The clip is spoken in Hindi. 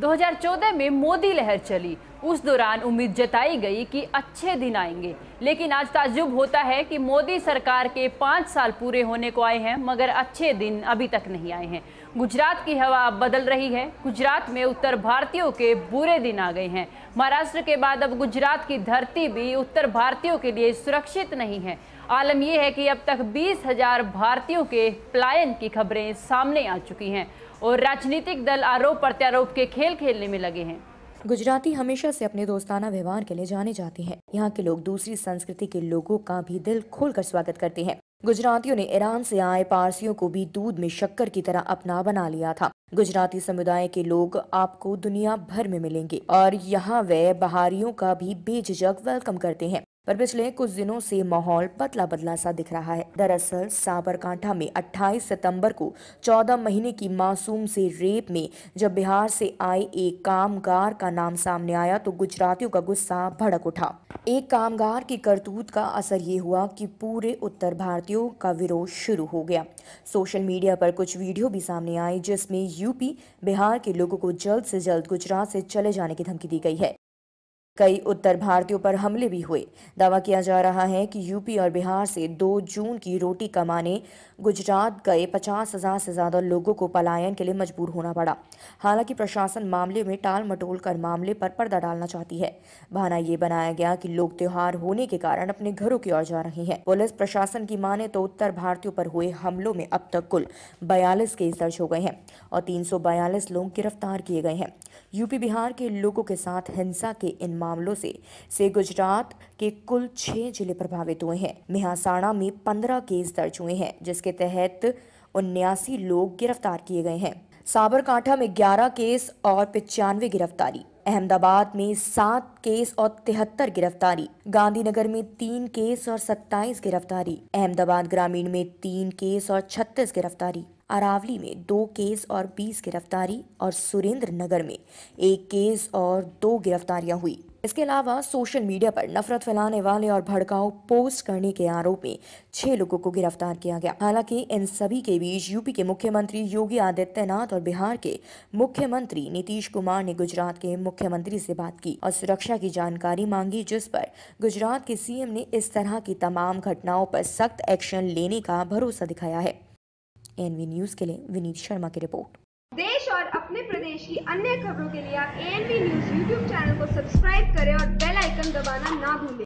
2014 में मोदी लहर चली उस दौरान उम्मीद जताई गई कि अच्छे दिन आएंगे लेकिन आज ताजुब होता है कि मोदी सरकार के पाँच साल पूरे होने को आए हैं मगर अच्छे दिन अभी तक नहीं आए हैं गुजरात की हवा अब बदल रही है गुजरात में उत्तर भारतीयों के बुरे दिन आ गए हैं महाराष्ट्र के बाद अब गुजरात की धरती भी उत्तर भारतीयों के लिए सुरक्षित नहीं है आलम यह है कि अब तक बीस हजार भारतीयों के पलायन की खबरें सामने आ चुकी हैं और राजनीतिक दल आरोप प्रत्यारोप के खेल खेलने में लगे हैं गुजराती हमेशा से अपने दोस्ताना व्यवहार के लिए जाने जाते हैं यहाँ के लोग दूसरी संस्कृति के लोगों का भी दिल खोलकर स्वागत करते हैं गुजरातियों ने ईरान से आए पारसियों को भी दूध में शक्कर की तरह अपना बना लिया था गुजराती समुदाय के लोग आपको दुनिया भर में मिलेंगे और यहाँ वे बाहरियों का भी बेझिझक वेलकम करते हैं पर पिछले कुछ दिनों से माहौल पतला पतला सा दिख रहा है दरअसल साबरकांठा में 28 सितंबर को 14 महीने की मासूम से रेप में जब बिहार से आए एक कामगार का नाम सामने आया तो गुजरातियों का गुस्सा भड़क उठा एक कामगार की करतूत का असर ये हुआ कि पूरे उत्तर भारतीयों का विरोध शुरू हो गया सोशल मीडिया पर कुछ वीडियो भी सामने आई जिसमें यूपी बिहार के लोगों को जल्द से जल्द गुजरात से चले जाने की धमकी दी गई है कई उत्तर भारतीयों पर हमले भी हुए दावा किया जा रहा है कि यूपी और बिहार से 2 जून की रोटी कमाने गुजरात गए पचास हजार से ज्यादा लोगों को पलायन के लिए मजबूर होना पड़ा हालांकि प्रशासन मामले में टाल मटोल कर मामले पर पर्दा डालना चाहती है बहाना ये बनाया गया कि लोग त्योहार होने के कारण अपने घरों की ओर जा रहे हैं पुलिस प्रशासन की माने तो उत्तर भारतीयों पर हुए हमलों में अब तक कुल बयालीस केस दर्ज हो गए हैं और तीन लोग गिरफ्तार किए गए हैं यूपी बिहार के लोगों के साथ हिंसा के इन मामलों से से गुजरात के कुल छह जिले प्रभावित हुए हैं मेहसाणा में पंद्रह केस दर्ज हुए हैं जिसके तहत उन्यासी लोग गिरफ्तार किए गए हैं साबरकांठा में ग्यारह केस और पिचानवे गिरफ्तारी अहमदाबाद में सात केस और तिहत्तर गिरफ्तारी गांधीनगर में तीन केस और सत्ताईस गिरफ्तारी अहमदाबाद ग्रामीण में तीन केस और छत्तीस गिरफ्तारी अरावली में दो केस और बीस गिरफ्तारी और सुरेंद्र नगर में एक केस और दो गिरफ्तारियां हुई इसके अलावा सोशल मीडिया पर नफरत फैलाने वाले और भड़काऊ पोस्ट करने के आरोप में छह लोगों को गिरफ्तार किया गया हालांकि इन सभी के बीच यूपी के मुख्यमंत्री योगी आदित्यनाथ और बिहार के मुख्यमंत्री नीतीश कुमार ने गुजरात के मुख्यमंत्री से बात की और सुरक्षा की जानकारी मांगी जिस पर गुजरात के सीएम ने इस तरह की तमाम घटनाओं पर सख्त एक्शन लेने का भरोसा दिखाया है एनवी न्यूज के लिए विनीत शर्मा की रिपोर्ट अपने प्रदेश की अन्य खबरों के लिए आप ए न्यूज़ यूट्यूब चैनल को सब्सक्राइब करें और बेल आइकन दबाना ना भूलें